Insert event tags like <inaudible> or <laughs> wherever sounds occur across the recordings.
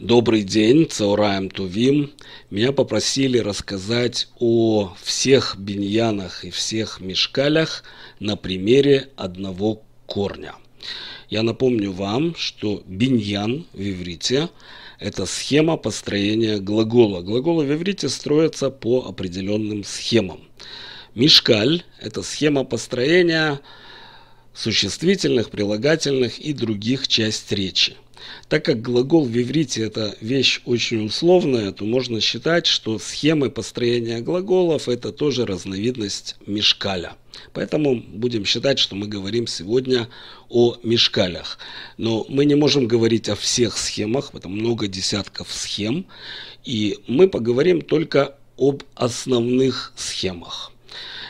Добрый день, Цаураем Тувим. Меня попросили рассказать о всех биньянах и всех мешкалях на примере одного корня. Я напомню вам, что биньян в иврите – это схема построения глагола. Глаголы в иврите строятся по определенным схемам. Мешкаль – это схема построения существительных, прилагательных и других часть речи – так как глагол в иврите это вещь очень условная, то можно считать, что схемы построения глаголов это тоже разновидность мешкаля. Поэтому будем считать, что мы говорим сегодня о мешкалях. Но мы не можем говорить о всех схемах, потому много десятков схем. И мы поговорим только об основных схемах.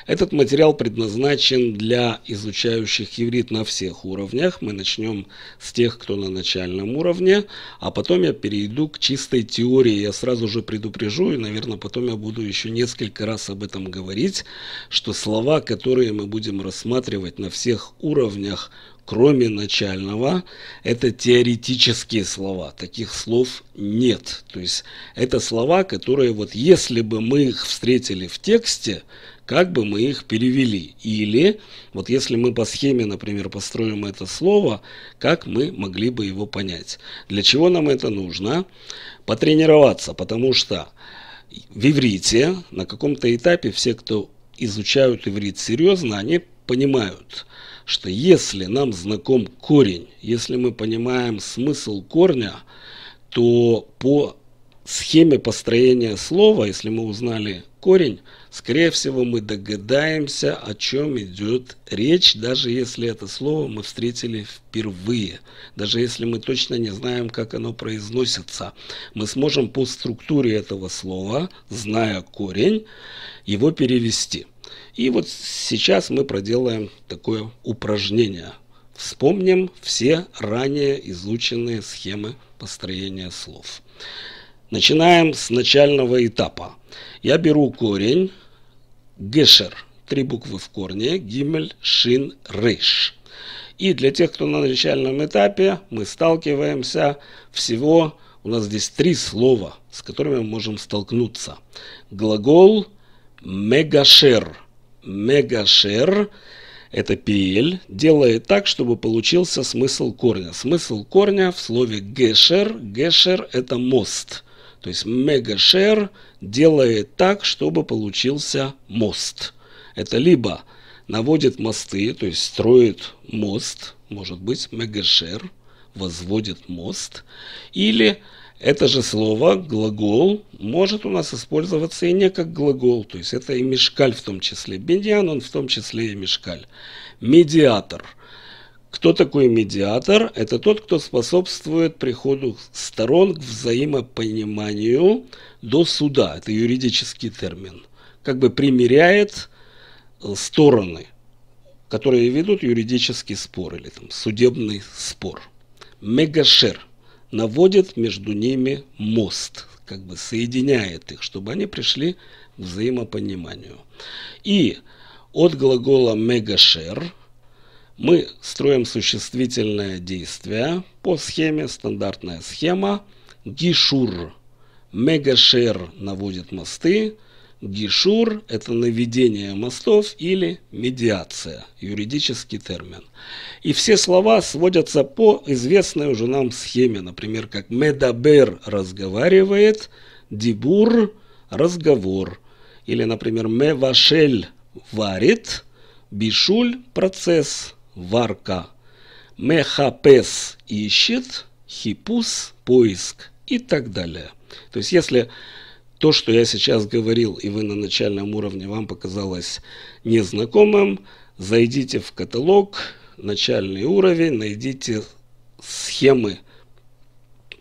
Этот материал предназначен для изучающих еврит на всех уровнях. Мы начнем с тех, кто на начальном уровне, а потом я перейду к чистой теории. Я сразу же предупрежу, и, наверное, потом я буду еще несколько раз об этом говорить, что слова, которые мы будем рассматривать на всех уровнях, кроме начального, это теоретические слова. Таких слов нет. То есть это слова, которые вот если бы мы их встретили в тексте, как бы мы их перевели. Или, вот если мы по схеме, например, построим это слово, как мы могли бы его понять. Для чего нам это нужно? Потренироваться, потому что в иврите на каком-то этапе все, кто изучают иврит серьезно, они понимают, что если нам знаком корень, если мы понимаем смысл корня, то по схеме построения слова, если мы узнали корень, Скорее всего, мы догадаемся, о чем идет речь, даже если это слово мы встретили впервые. Даже если мы точно не знаем, как оно произносится. Мы сможем по структуре этого слова, зная корень, его перевести. И вот сейчас мы проделаем такое упражнение. Вспомним все ранее изученные схемы построения слов. Начинаем с начального этапа. Я беру корень Гешер. Три буквы в корне. гиммель, Шин, Рыш. И для тех, кто на начальном этапе, мы сталкиваемся всего, у нас здесь три слова, с которыми мы можем столкнуться. Глагол мегашер. Мегашер – это пиель, делает так, чтобы получился смысл корня. Смысл корня в слове гешер. Гешер – это мост. То есть мегашер делает так, чтобы получился мост. Это либо наводит мосты, то есть строит мост, может быть, мегашер, возводит мост, или это же слово, глагол, может у нас использоваться и не как глагол, то есть это и мешкаль в том числе. Бендиан он в том числе и мешкаль. Медиатор. Кто такой медиатор? Это тот, кто способствует приходу сторон к взаимопониманию до суда. Это юридический термин. Как бы примеряет э, стороны, которые ведут юридический спор или там судебный спор. Мегашер наводит между ними мост, как бы соединяет их, чтобы они пришли к взаимопониманию. И от глагола мегашер – мы строим существительное действие по схеме, стандартная схема. Гишур. Мегашер наводит мосты. Гишур – это наведение мостов или медиация, юридический термин. И все слова сводятся по известной уже нам схеме, например, как Медабер разговаривает, Дибур – разговор, или, например, Мевашель варит, Бишуль – процесс, варка. Мехапес ищет, хипус поиск и так далее. То есть если то, что я сейчас говорил, и вы на начальном уровне вам показалось незнакомым, зайдите в каталог, начальный уровень, найдите схемы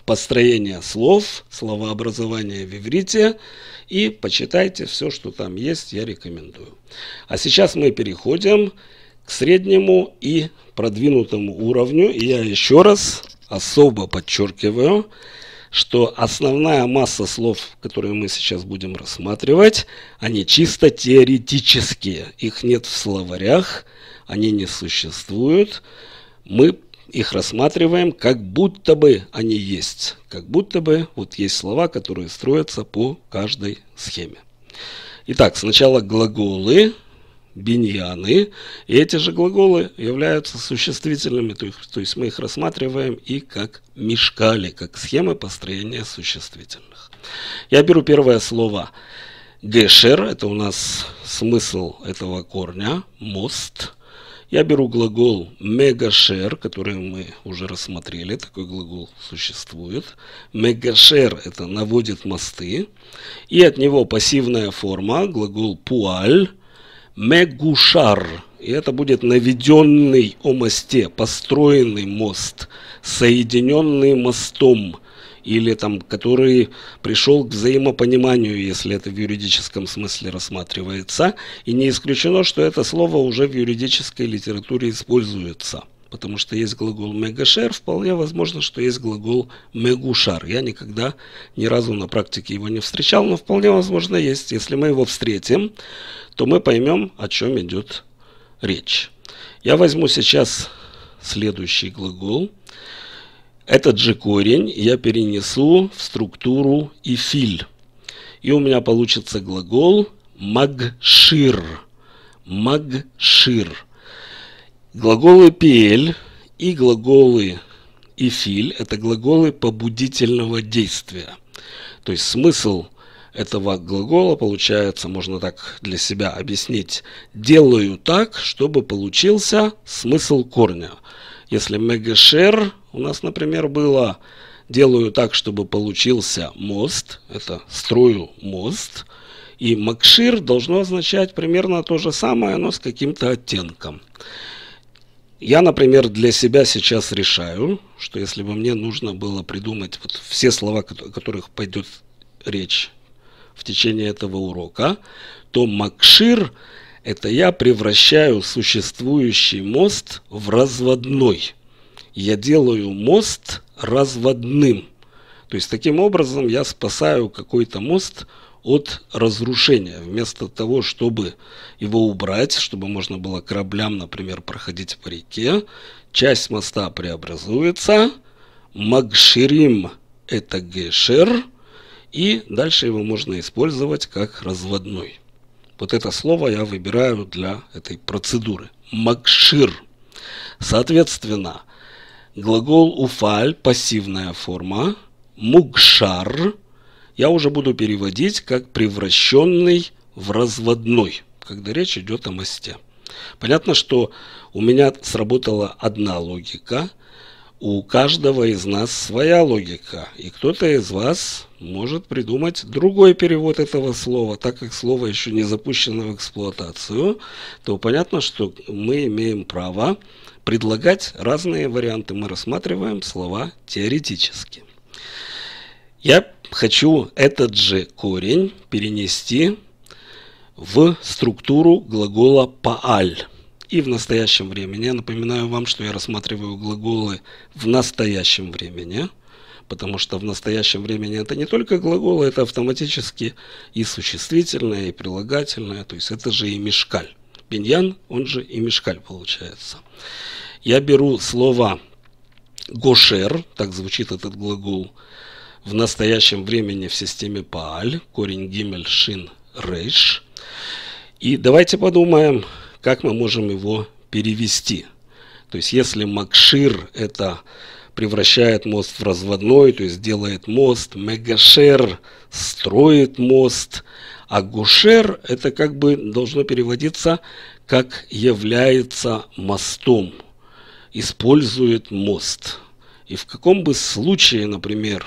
построения слов, словообразования в иврите и почитайте все, что там есть, я рекомендую. А сейчас мы переходим к среднему и продвинутому уровню. И я еще раз особо подчеркиваю, что основная масса слов, которые мы сейчас будем рассматривать, они чисто теоретические. Их нет в словарях, они не существуют. Мы их рассматриваем, как будто бы они есть. Как будто бы вот есть слова, которые строятся по каждой схеме. Итак, сначала глаголы, биньяны. И эти же глаголы являются существительными, то есть мы их рассматриваем и как мешкали, как схемы построения существительных. Я беру первое слово гешер, это у нас смысл этого корня, мост. Я беру глагол мегашер, который мы уже рассмотрели, такой глагол существует. Мегашер – это наводит мосты. И от него пассивная форма, глагол пуаль – Мегушар. И это будет наведенный о мосте, построенный мост, соединенный мостом, или там, который пришел к взаимопониманию, если это в юридическом смысле рассматривается. И не исключено, что это слово уже в юридической литературе используется потому что есть глагол мегашер, вполне возможно, что есть глагол мегушар. Я никогда ни разу на практике его не встречал, но вполне возможно есть. Если мы его встретим, то мы поймем, о чем идет речь. Я возьму сейчас следующий глагол. Этот же корень я перенесу в структуру и ифиль. И у меня получится глагол магшир. Магшир. Глаголы «пиэль» и глаголы «ифиль» – это глаголы побудительного действия. То есть смысл этого глагола, получается, можно так для себя объяснить, «делаю так, чтобы получился смысл корня». Если «мегешер» у нас, например, было «делаю так, чтобы получился мост», это «строю мост», и «макшир» должно означать примерно то же самое, но с каким-то оттенком. Я, например, для себя сейчас решаю, что если бы мне нужно было придумать вот все слова, о которых пойдет речь в течение этого урока, то Макшир – это я превращаю существующий мост в разводной. Я делаю мост разводным. То есть таким образом я спасаю какой-то мост – от разрушения. Вместо того, чтобы его убрать, чтобы можно было кораблям, например, проходить по реке, часть моста преобразуется. макширим это гешер. И дальше его можно использовать как разводной. Вот это слово я выбираю для этой процедуры. Макшир. Соответственно, глагол уфаль – пассивная форма. мукшар я уже буду переводить как превращенный в разводной, когда речь идет о мосте. Понятно, что у меня сработала одна логика, у каждого из нас своя логика, и кто-то из вас может придумать другой перевод этого слова. Так как слово еще не запущено в эксплуатацию, то понятно, что мы имеем право предлагать разные варианты. Мы рассматриваем слова теоретически. Я хочу этот же корень перенести в структуру глагола «пааль». И в настоящем времени. Я напоминаю вам, что я рассматриваю глаголы в настоящем времени, потому что в настоящем времени это не только глаголы, это автоматически и существительное, и прилагательное, то есть это же и мешкаль. Пиньян, он же и мешкаль получается. Я беру слово «гошер», так звучит этот глагол, в настоящем времени в системе Пааль, корень Гимель Шин Рейш. И давайте подумаем, как мы можем его перевести. То есть если Макшир это превращает мост в разводной, то есть делает мост, Мегашер строит мост, а Гушер это как бы должно переводиться как является мостом, использует мост. И в каком бы случае, например,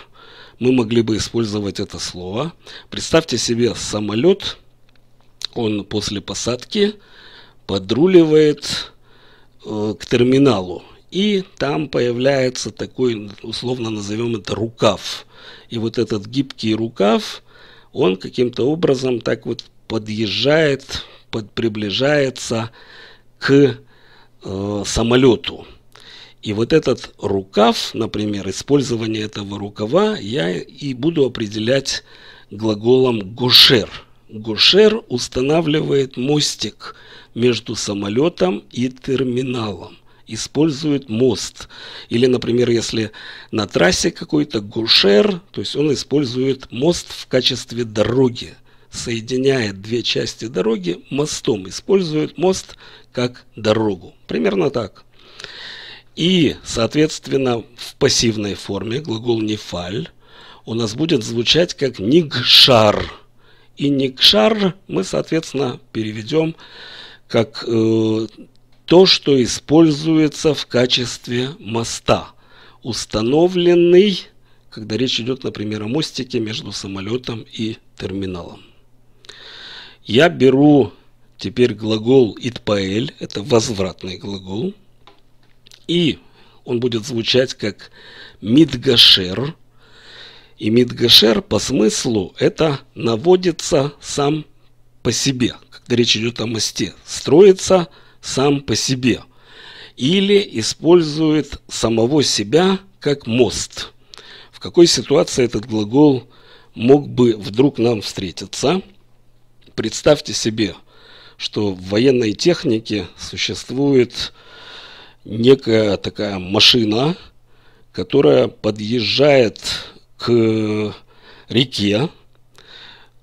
мы могли бы использовать это слово. Представьте себе самолет, он после посадки подруливает э, к терминалу, и там появляется такой, условно назовем это рукав. И вот этот гибкий рукав, он каким-то образом так вот подъезжает, под, приближается к э, самолету. И вот этот рукав, например, использование этого рукава, я и буду определять глаголом «гушер». «Гушер» устанавливает мостик между самолетом и терминалом использует мост. Или, например, если на трассе какой-то гушер, то есть он использует мост в качестве дороги, соединяет две части дороги мостом, использует мост как дорогу. Примерно так. И, соответственно, в пассивной форме глагол «нефаль» у нас будет звучать как «нигшар». И «нигшар» мы, соответственно, переведем как э, то, что используется в качестве моста, установленный, когда речь идет, например, о мостике между самолетом и терминалом. Я беру теперь глагол «итпаэль», это возвратный глагол – и он будет звучать как Мидгашер. И Мидгашер по смыслу это наводится сам по себе, когда речь идет о мосте, строится сам по себе или использует самого себя как мост. В какой ситуации этот глагол мог бы вдруг нам встретиться? Представьте себе, что в военной технике существует некая такая машина, которая подъезжает к реке.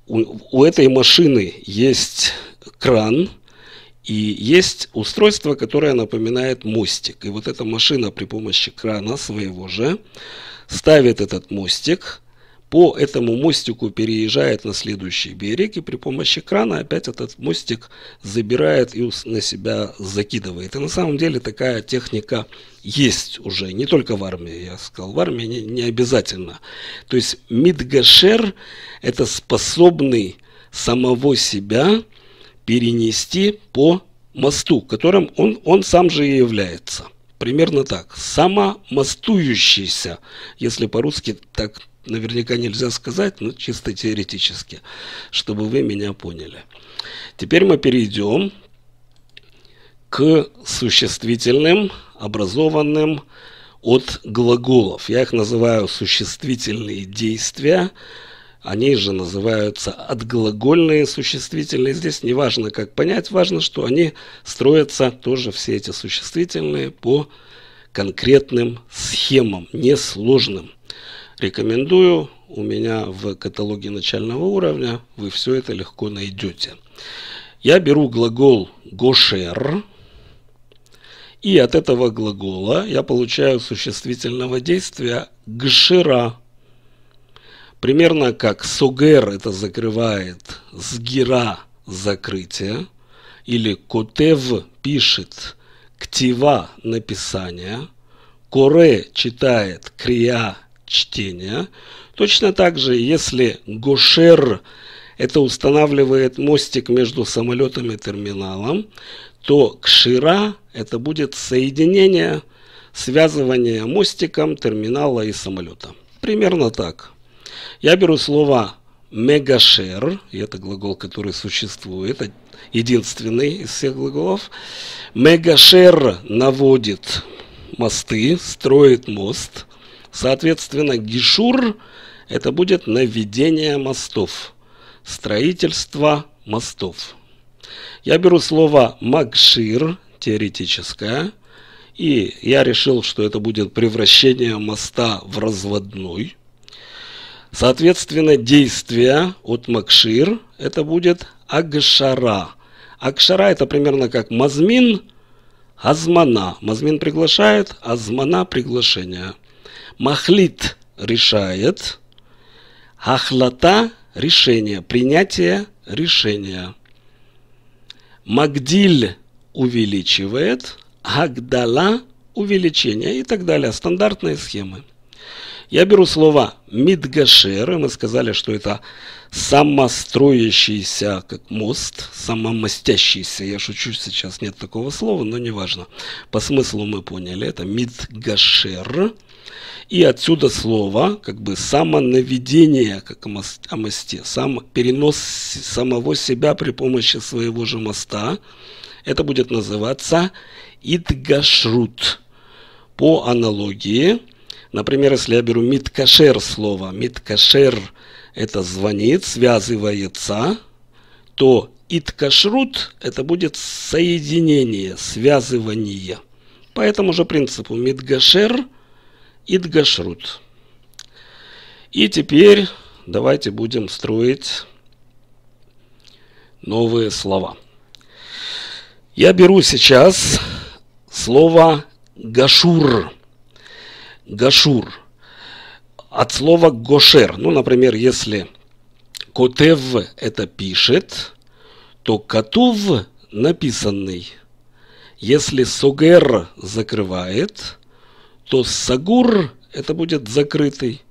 У, у этой машины есть кран и есть устройство, которое напоминает мостик. И вот эта машина при помощи крана своего же ставит этот мостик по этому мостику переезжает на следующий берег и при помощи крана опять этот мостик забирает и на себя закидывает. И на самом деле такая техника есть уже, не только в армии, я сказал, в армии не, не обязательно. То есть Мидгашер это способный самого себя перенести по мосту, которым он, он сам же и является. Примерно так. Самомостующийся, если по-русски так наверняка нельзя сказать, но чисто теоретически, чтобы вы меня поняли. Теперь мы перейдем к существительным, образованным от глаголов. Я их называю существительные действия. Они же называются отглагольные существительные. Здесь не важно, как понять, важно, что они строятся тоже все эти существительные по конкретным схемам, несложным. Рекомендую. У меня в каталоге начального уровня вы все это легко найдете. Я беру глагол «гошер», и от этого глагола я получаю существительного действия «гшира». Примерно как «согер» – это закрывает, «сгира» – закрытие, или «котев» пишет «ктива» – написание, «коре» читает «крия» чтения. Точно так же, если Гошер это устанавливает мостик между самолетом и терминалом, то кшира это будет соединение, связывание мостиком терминала и самолета. Примерно так. Я беру слово мегашер, и это глагол, который существует, это единственный из всех глаголов. Мегашер наводит мосты, строит мост. Соответственно, гишур – это будет наведение мостов, строительство мостов. Я беру слово макшир теоретическое, и я решил, что это будет превращение моста в разводной. Соответственно, действие от Макшир – это будет Агшара. Акшара – это примерно как Мазмин, Азмана. Мазмин приглашает, Азмана – приглашение. Махлит решает. Ахлата решение, принятие решения. Магдиль увеличивает, Агдала увеличение и так далее. Стандартные схемы. Я беру слово Мидгашер, и мы сказали, что это самостроящийся, как мост, самомостящийся. Я шучу сейчас, нет такого слова, но неважно. По смыслу мы поняли, это Мидгашер. И отсюда слово, как бы самонаведение, как о мосте, сам, перенос самого себя при помощи своего же моста. Это будет называться идгашрут. По аналогии, например, если я беру миткашер слово, миткашер – это звонит, связывается, то иткашрут – это будет соединение, связывание. По этому же принципу мидгашер Идгашрут. И теперь давайте будем строить новые слова. Я беру сейчас слово «гашур». «Гашур» от слова «гошер». Ну, например, если «котев» это пишет, то «катув» написанный. Если сугер закрывает, то сагур это будет закрытый.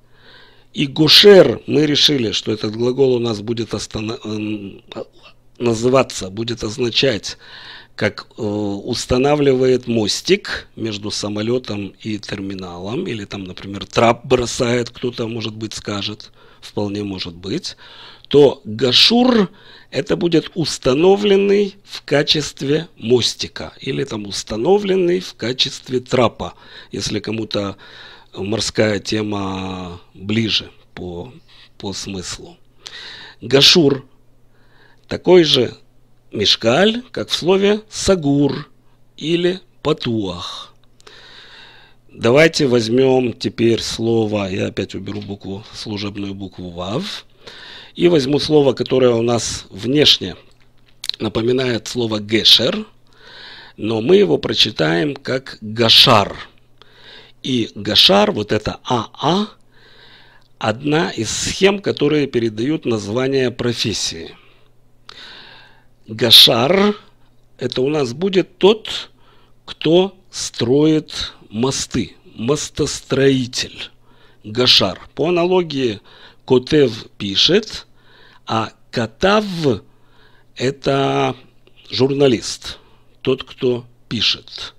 И гушер мы решили, что этот глагол у нас будет э, называться, будет означать, как э, устанавливает мостик между самолетом и терминалом, или там, например, трап бросает, кто-то, может быть, скажет, вполне может быть то гашур это будет установленный в качестве мостика или там установленный в качестве трапа, если кому-то морская тема ближе по, по смыслу. Гашур такой же мешкаль, как в слове сагур или патуах. Давайте возьмем теперь слово, я опять уберу букву, служебную букву ВАВ. И возьму слово, которое у нас внешне напоминает слово «гешер», но мы его прочитаем как «гашар». И «гашар», вот это «аа», одна из схем, которые передают название профессии. Гашар – это у нас будет тот, кто строит мосты, мостостроитель. Гашар. По аналогии Котев пишет, а Катав – это журналист, тот, кто пишет.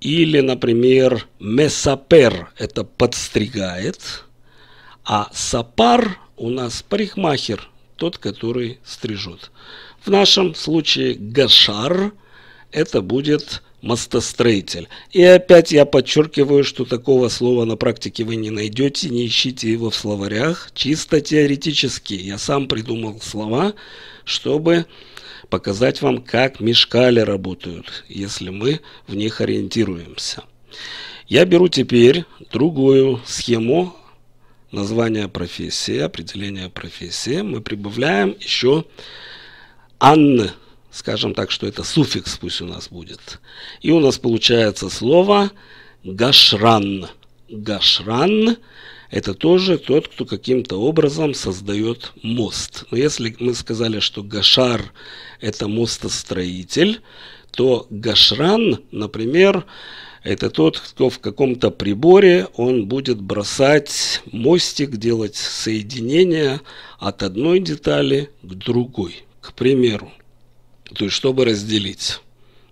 Или, например, месапер – это подстригает, а сапар у нас парикмахер, тот, который стрижет. В нашем случае гашар – это будет мостостроитель. И опять я подчеркиваю, что такого слова на практике вы не найдете, не ищите его в словарях, чисто теоретически. Я сам придумал слова, чтобы показать вам, как мешкали работают, если мы в них ориентируемся. Я беру теперь другую схему название профессии, определение профессии. Мы прибавляем еще Анны скажем так, что это суффикс пусть у нас будет. И у нас получается слово гашран. Гашран – это тоже тот, кто каким-то образом создает мост. Но если мы сказали, что гашар – это мостостроитель, то гашран, например, это тот, кто в каком-то приборе, он будет бросать мостик, делать соединение от одной детали к другой. К примеру, то есть, чтобы разделить.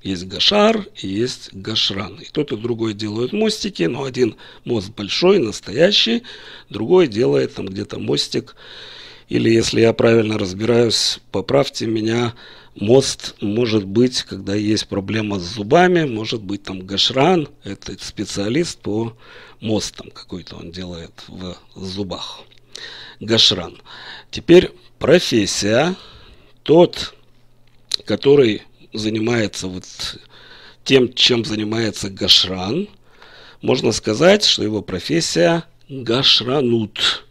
Есть гашар и есть гашран. И тот и другой делают мостики, но один мост большой, настоящий, другой делает там где-то мостик. Или, если я правильно разбираюсь, поправьте меня, мост может быть, когда есть проблема с зубами, может быть там гашран, это специалист по мостам какой-то он делает в зубах. Гашран. Теперь профессия. Тот который занимается вот тем, чем занимается Гашран. Можно сказать, что его профессия Гашранут.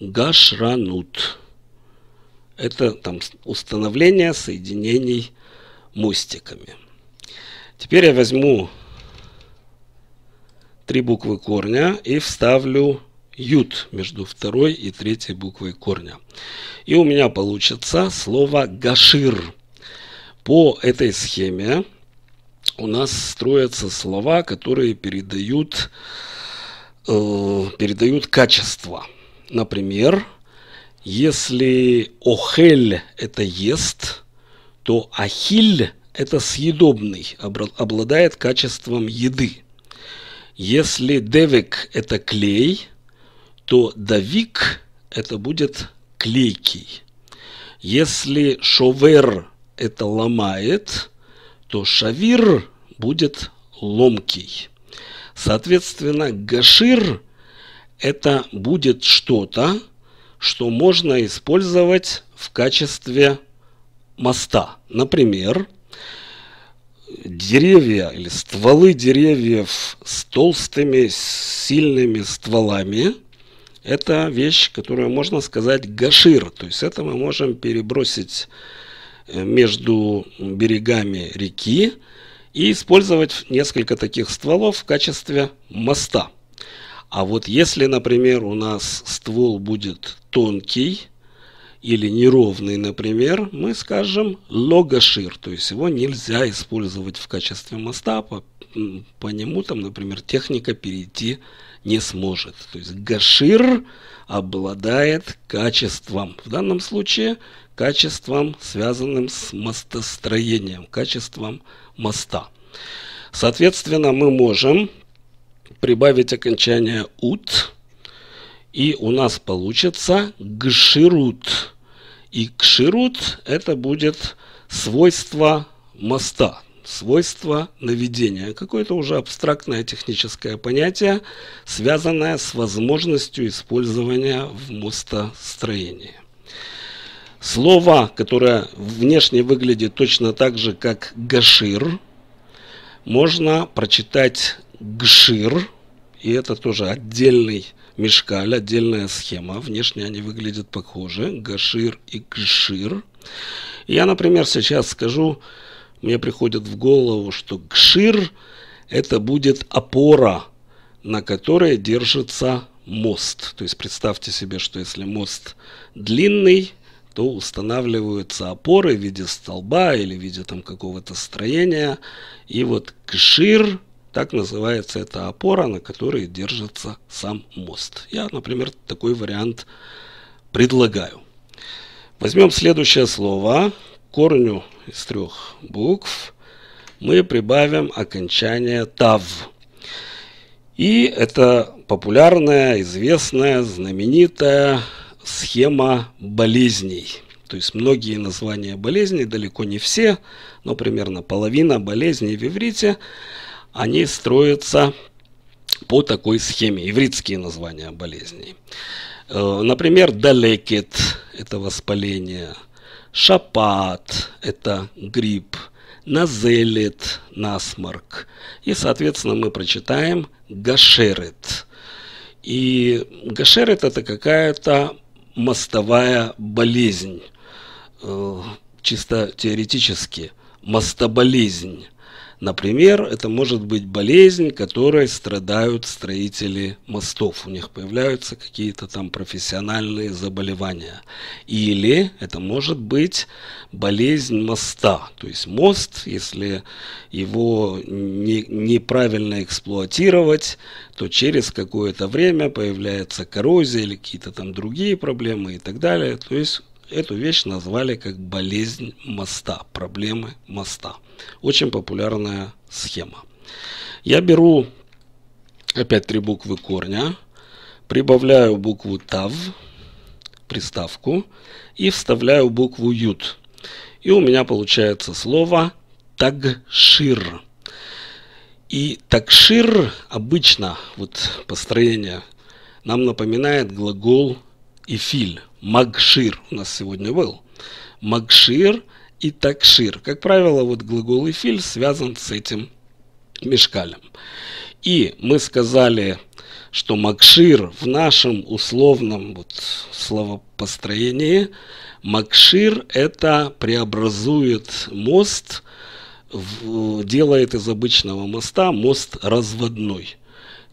Гашранут. Это там установление соединений мостиками. Теперь я возьму три буквы корня и вставлю ют между второй и третьей буквой корня. И у меня получится слово гашир. По этой схеме у нас строятся слова, которые передают, э, передают качество. Например, если охель – это ест, то ахиль – это съедобный, обладает качеством еды. Если девик – это клей, то давик – это будет клейкий. Если шовер это ломает, то шавир будет ломкий. Соответственно, гашир это будет что-то, что можно использовать в качестве моста. Например, деревья или стволы деревьев с толстыми, сильными стволами – это вещь, которую можно сказать гашир. То есть это мы можем перебросить между берегами реки и использовать несколько таких стволов в качестве моста. А вот если, например, у нас ствол будет тонкий или неровный, например, мы скажем логошир, то есть его нельзя использовать в качестве моста, по, по нему там, например, техника перейти не сможет. То есть гашир обладает качеством. В данном случае качествам, связанным с мостостроением, качеством моста. Соответственно, мы можем прибавить окончание «ут», и у нас получится «гширут». И кширут это будет свойство моста, свойство наведения. Какое-то уже абстрактное техническое понятие, связанное с возможностью использования в мостостроении. Слово, которое внешне выглядит точно так же, как гашир, можно прочитать гшир, и это тоже отдельный мешкаль, отдельная схема. Внешне они выглядят похожи, гашир и гшир. Я, например, сейчас скажу, мне приходит в голову, что гшир – это будет опора, на которой держится мост. То есть представьте себе, что если мост длинный – то устанавливаются опоры в виде столба или в виде там какого-то строения. И вот кшир, так называется эта опора, на которой держится сам мост. Я, например, такой вариант предлагаю. Возьмем следующее слово. К корню из трех букв мы прибавим окончание «тав». И это популярное, известное, знаменитое схема болезней. То есть многие названия болезней, далеко не все, но примерно половина болезней в иврите, они строятся по такой схеме, ивритские названия болезней. Э, например, далекет – это воспаление, шапат – это грипп, назелет – насморк. И, соответственно, мы прочитаем гашерет. И гашерет – это какая-то мостовая болезнь, э, чисто теоретически, мостоболезнь. Например, это может быть болезнь, которой страдают строители мостов. У них появляются какие-то там профессиональные заболевания. Или это может быть болезнь моста. То есть мост, если его не, неправильно эксплуатировать, то через какое-то время появляется коррозия или какие-то там другие проблемы и так далее. То есть эту вещь назвали как болезнь моста, проблемы моста. Очень популярная схема. Я беру опять три буквы корня, прибавляю букву тав, приставку, и вставляю букву ют. И у меня получается слово тагшир. И такшир обычно, вот построение, нам напоминает глагол эфиль. Магшир у нас сегодня был. Магшир и такшир. Как правило, вот глагол «ифиль» связан с этим мешкалем. И мы сказали, что Макшир в нашем условном вот словопостроении, Макшир это преобразует мост, в, делает из обычного моста мост разводной.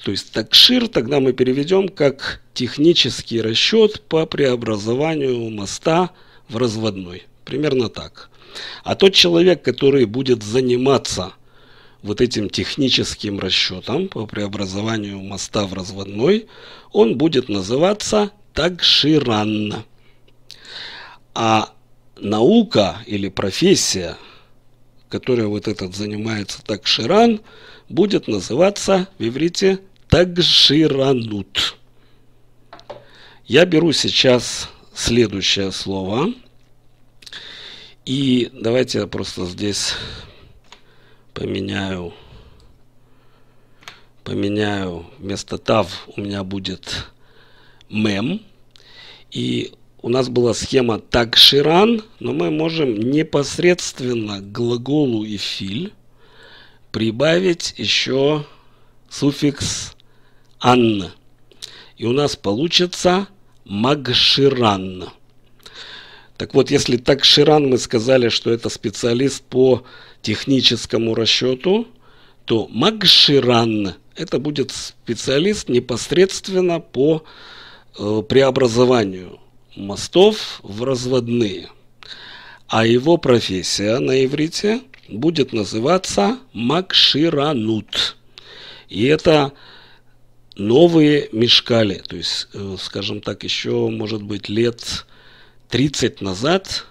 То есть такшир тогда мы переведем как технический расчет по преобразованию моста в разводной. Примерно так. А тот человек, который будет заниматься вот этим техническим расчетом по преобразованию моста в разводной, он будет называться такширан. А наука или профессия, которая вот этот занимается такширан, будет называться в иврите Такжиранут. Я беру сейчас следующее слово. И давайте я просто здесь поменяю. Поменяю. Вместо тав у меня будет мем. И у нас была схема такширан, но мы можем непосредственно к глаголу и филь прибавить еще суффикс Анна. И у нас получится Магширан. Так вот, если так Ширан мы сказали, что это специалист по техническому расчету, то Магширан это будет специалист непосредственно по э, преобразованию мостов в разводные. А его профессия на иврите будет называться Макширанут. И это новые мешкали. То есть, э, скажем так, еще, может быть, лет 30 назад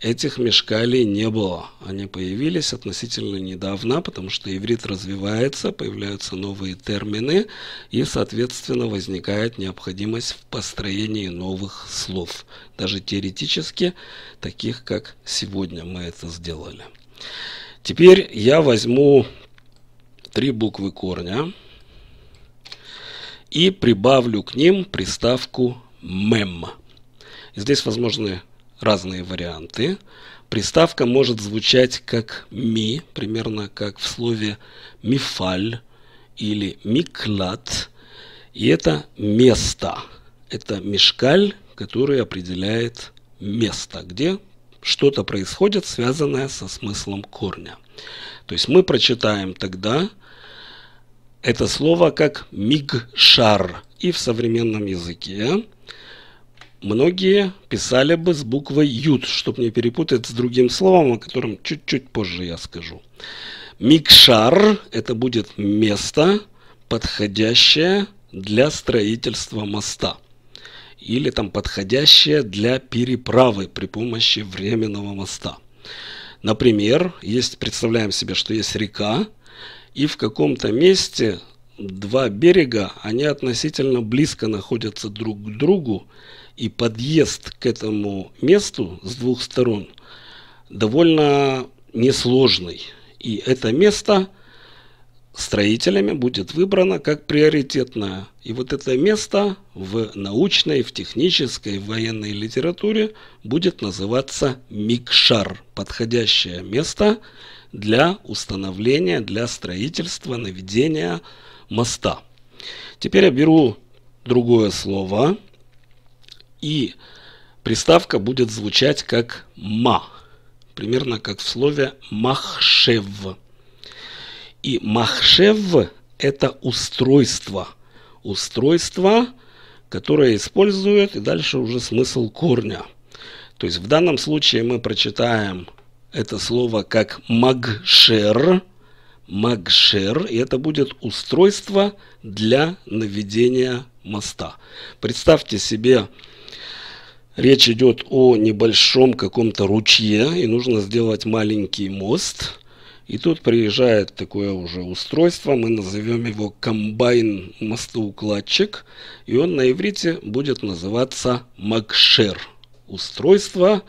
этих мешкалей не было. Они появились относительно недавно, потому что иврит развивается, появляются новые термины, и, соответственно, возникает необходимость в построении новых слов. Даже теоретически, таких как сегодня мы это сделали. Теперь я возьму три буквы корня – и прибавлю к ним приставку «мем». Здесь возможны разные варианты. Приставка может звучать как «ми», примерно как в слове «мифаль» или «миклад». И это место. Это мешкаль, который определяет место, где что-то происходит, связанное со смыслом корня. То есть мы прочитаем тогда это слово как мигшар и в современном языке многие писали бы с буквой «ют», чтобы не перепутать с другим словом, о котором чуть-чуть позже я скажу. Мигшар это будет место, подходящее для строительства моста или там подходящее для переправы при помощи временного моста. Например, есть, представляем себе, что есть река, и в каком-то месте два берега, они относительно близко находятся друг к другу, и подъезд к этому месту с двух сторон довольно несложный. И это место строителями будет выбрано как приоритетное. И вот это место в научной, в технической, в военной литературе будет называться Микшар, подходящее место – для установления, для строительства, наведения моста. Теперь я беру другое слово, и приставка будет звучать как «ма», примерно как в слове «махшев». И «махшев» – это устройство, устройство, которое использует, и дальше уже смысл корня. То есть в данном случае мы прочитаем это слово как магшер, магшер, и это будет устройство для наведения моста. Представьте себе, речь идет о небольшом каком-то ручье, и нужно сделать маленький мост. И тут приезжает такое уже устройство, мы назовем его комбайн мостоукладчик, и он на иврите будет называться магшер. Устройство,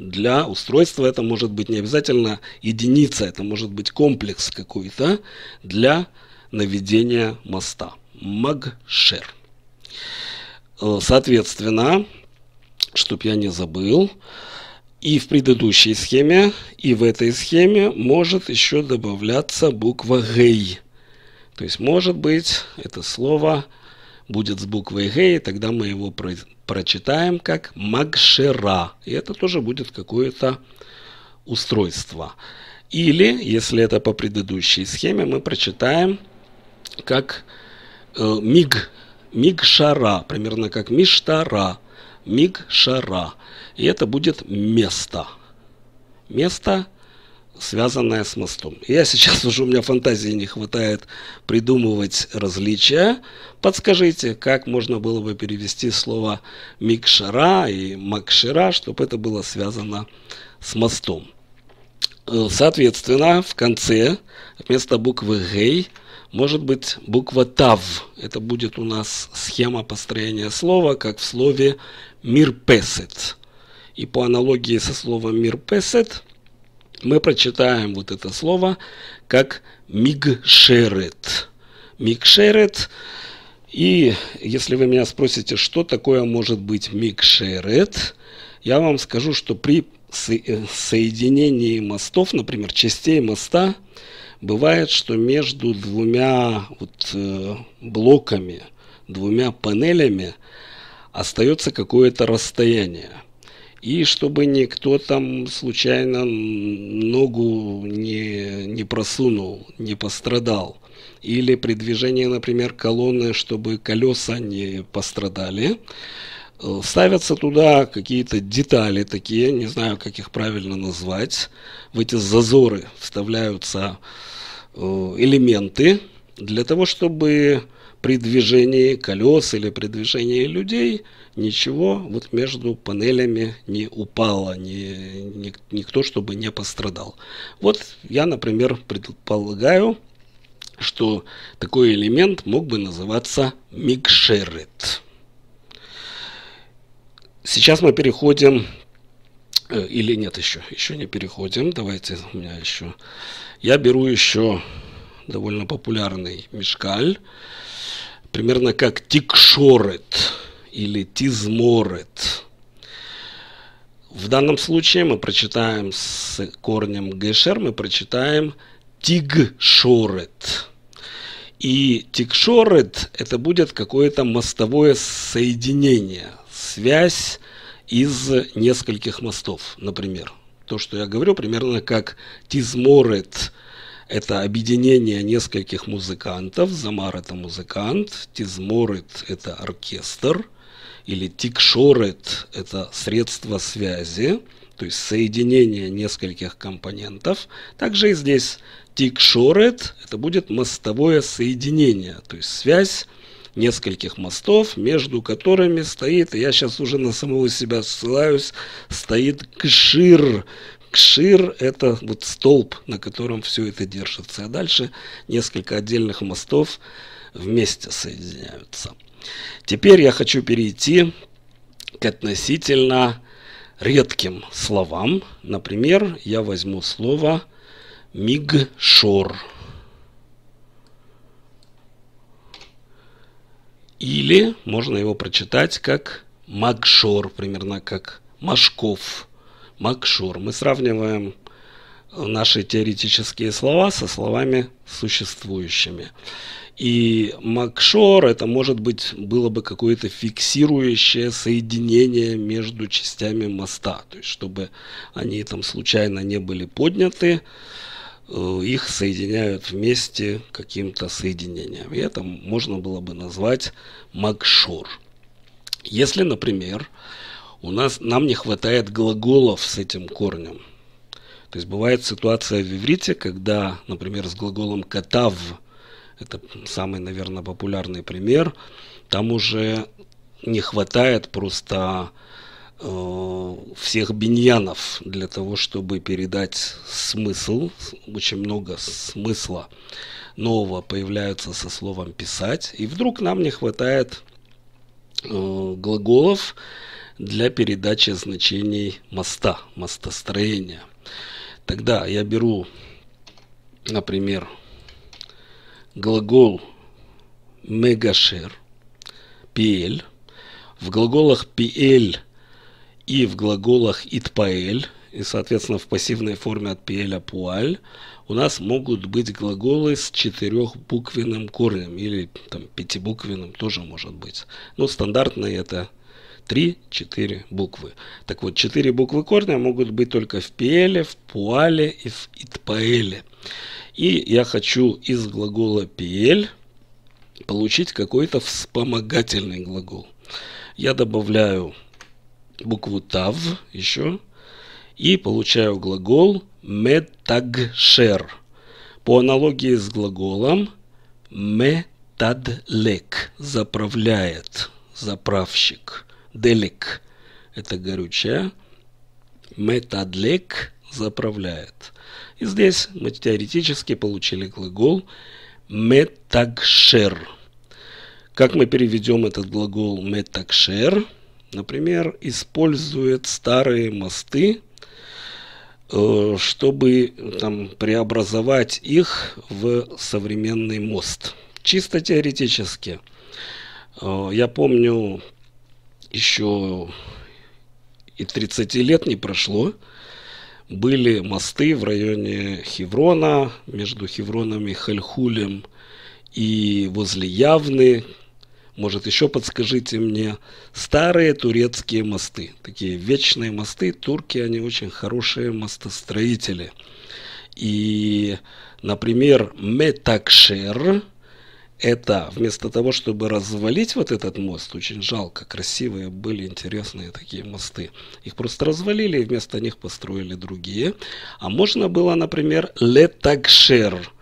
для устройства. Это может быть не обязательно единица, это может быть комплекс какой-то для наведения моста. Магшер. Э, соответственно, чтобы я не забыл, и в предыдущей схеме, и в этой схеме может еще добавляться буква гей. То есть может быть это слово будет с буквой Г, и тогда мы его про прочитаем как Магшера. И это тоже будет какое-то устройство. Или, если это по предыдущей схеме, мы прочитаем как э, Миг, Мигшара, примерно как Миштара, Мигшара. И это будет место. Место – связанная с мостом. Я сейчас <laughs> уже, у меня фантазии не хватает придумывать различия. Подскажите, как можно было бы перевести слово микшара и макшира, чтобы это было связано с мостом. Э, соответственно, в конце вместо буквы «гей» может быть буква «тав». Это будет у нас схема построения слова, как в слове «мирпесет». И по аналогии со словом «мирпесет» мы прочитаем вот это слово как мигшерет. Мигшерет. И если вы меня спросите, что такое может быть мигшерет, я вам скажу, что при э, соединении мостов, например, частей моста, бывает, что между двумя вот, э, блоками, двумя панелями остается какое-то расстояние и чтобы никто там случайно ногу не, не просунул, не пострадал. Или при движении, например, колонны, чтобы колеса не пострадали. Э, ставятся туда какие-то детали такие, не знаю, как их правильно назвать. В эти зазоры вставляются э, элементы для того, чтобы при движении колес или при движении людей ничего вот между панелями не упало, ни, ни, никто чтобы не пострадал. Вот я, например, предполагаю, что такой элемент мог бы называться микшерит. Сейчас мы переходим э, или нет еще, еще не переходим. Давайте у меня еще. Я беру еще довольно популярный мешкаль примерно как тикшорет или тизморет. В данном случае мы прочитаем с корнем гэшер, мы прочитаем тигшорет. И тикшорет это будет какое-то мостовое соединение, связь из нескольких мостов, например. То, что я говорю, примерно как тизморет это объединение нескольких музыкантов. Замар – это музыкант, Тизморит – это оркестр, или Тикшорет – это средство связи, то есть соединение нескольких компонентов. Также и здесь Тикшорет – это будет мостовое соединение, то есть связь нескольких мостов, между которыми стоит, я сейчас уже на самого себя ссылаюсь, стоит кшир, Кшир – это вот столб, на котором все это держится. А дальше несколько отдельных мостов вместе соединяются. Теперь я хочу перейти к относительно редким словам. Например, я возьму слово «мигшор». Или можно его прочитать как «магшор», примерно как «машков». Макшур. Мы сравниваем наши теоретические слова со словами существующими. И макшор это может быть было бы какое-то фиксирующее соединение между частями моста, то есть чтобы они там случайно не были подняты, э, их соединяют вместе каким-то соединением. И это можно было бы назвать макшор. Если, например, у нас, нам не хватает глаголов с этим корнем. То есть бывает ситуация в иврите, когда, например, с глаголом «катав», это самый, наверное, популярный пример, там уже не хватает просто э, всех биньянов для того, чтобы передать смысл. Очень много смысла нового появляется со словом «писать». И вдруг нам не хватает э, глаголов, для передачи значений моста, мостостроения. Тогда я беру, например, глагол мегашер, PL. В глаголах PL и в глаголах itpael, и, соответственно, в пассивной форме от PL пуаль, у нас могут быть глаголы с четырехбуквенным корнем или там пятибуквенным тоже может быть. Но стандартные это 3-4 буквы. Так вот, 4 буквы корня могут быть только в пиэле, в пуале и в итпаэле. И я хочу из глагола пиэль получить какой-то вспомогательный глагол. Я добавляю букву тав еще и получаю глагол метагшер. По аналогии с глаголом метадлек заправляет, заправщик делик – это горючее, метадлек – заправляет. И здесь мы теоретически получили глагол метакшер. Как мы переведем этот глагол метакшер? Например, использует старые мосты, э, чтобы там, преобразовать их в современный мост. Чисто теоретически. Э, я помню еще и 30 лет не прошло, были мосты в районе Хеврона, между Хевроном и Хальхулем, и возле Явны. Может, еще подскажите мне старые турецкие мосты, такие вечные мосты. Турки, они очень хорошие мостостроители. И, например, Метакшер – это вместо того, чтобы развалить вот этот мост, очень жалко, красивые были интересные такие мосты. Их просто развалили и вместо них построили другие. А можно было, например, Летакшер.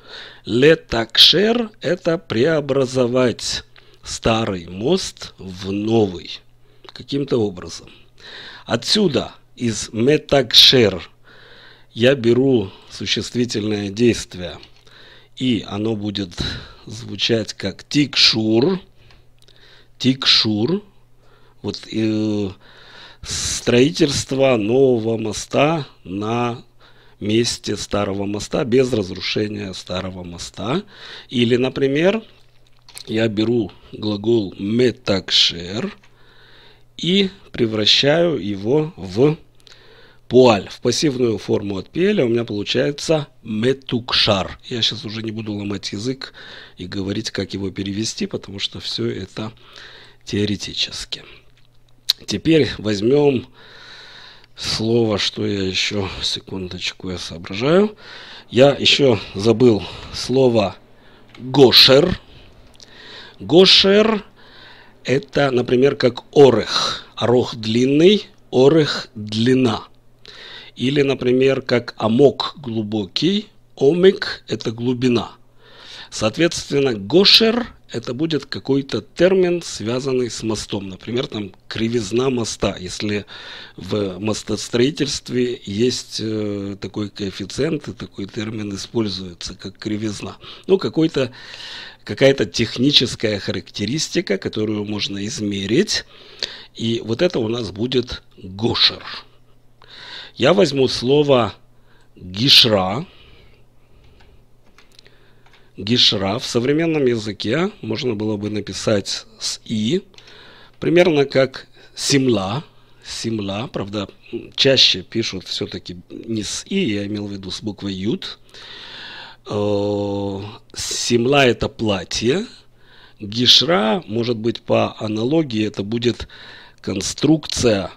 Летакшер – это преобразовать старый мост в новый каким-то образом. Отсюда, из Метакшер, я беру существительное действие – и оно будет звучать как тикшур. Тикшур. Вот э, строительство нового моста на месте старого моста без разрушения старого моста. Или, например, я беру глагол метакшер и превращаю его в Пуаль. В пассивную форму от пиэля у меня получается метукшар. Я сейчас уже не буду ломать язык и говорить, как его перевести, потому что все это теоретически. Теперь возьмем слово, что я еще, секундочку, я соображаю. Я еще забыл слово гошер. Гошер это, например, как орех. Орех длинный, орех длина. Или, например, как амок глубокий, омик – это глубина. Соответственно, гошер – это будет какой-то термин, связанный с мостом. Например, там кривизна моста. Если в мостостроительстве есть э, такой коэффициент, и такой термин используется, как кривизна. Ну, какой-то какая-то техническая характеристика, которую можно измерить. И вот это у нас будет гошер. Я возьму слово гишра. Гишра в современном языке можно было бы написать с и, примерно как симла. Симла, правда, чаще пишут все-таки не с и, я имел в виду с буквой ют. Э, симла это платье. Гишра, может быть, по аналогии это будет конструкция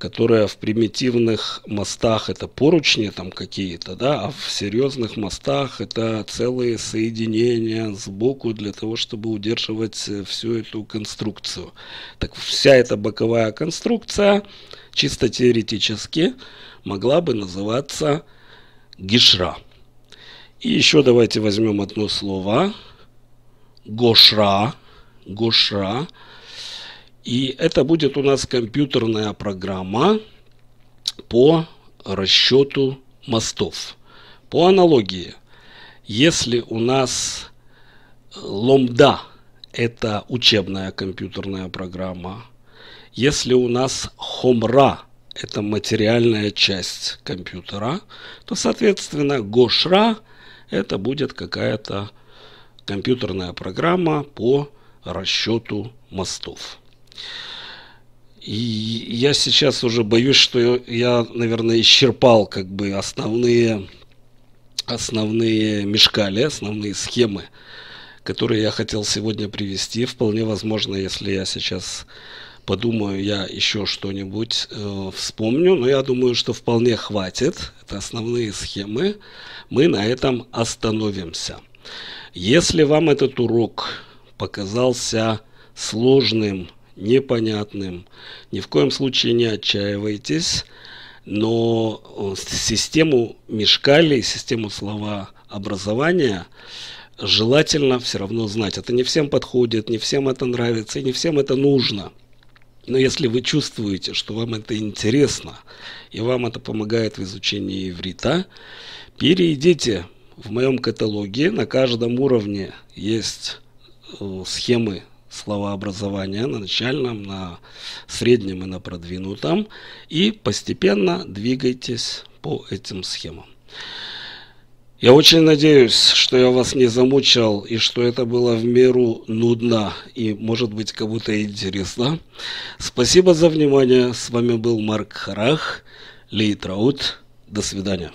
которая в примитивных мостах это поручни там какие-то, да, а в серьезных мостах это целые соединения сбоку для того, чтобы удерживать э, всю эту конструкцию. Так вся эта боковая конструкция чисто теоретически могла бы называться гишра. И еще давайте возьмем одно слово. Гошра. Гошра. И это будет у нас компьютерная программа по расчету мостов. По аналогии, если у нас ломда – это учебная компьютерная программа, если у нас хомра – это материальная часть компьютера, то, соответственно, гошра – это будет какая-то компьютерная программа по расчету мостов. И я сейчас уже боюсь, что я, наверное, исчерпал как бы основные, основные мешкали, основные схемы, которые я хотел сегодня привести. Вполне возможно, если я сейчас подумаю, я еще что-нибудь э, вспомню, но я думаю, что вполне хватит. Это основные схемы. Мы на этом остановимся. Если вам этот урок показался сложным, непонятным. Ни в коем случае не отчаивайтесь, но э, систему мешкали, систему словообразования желательно все равно знать. Это не всем подходит, не всем это нравится и не всем это нужно. Но если вы чувствуете, что вам это интересно и вам это помогает в изучении иврита, перейдите в моем каталоге. На каждом уровне есть э, схемы словообразования на начальном, на среднем и на продвинутом. И постепенно двигайтесь по этим схемам. Я очень надеюсь, что я вас не замучал и что это было в меру нудно и, может быть, кому-то интересно. Спасибо за внимание. С вами был Марк Харах, Лейтраут. До свидания.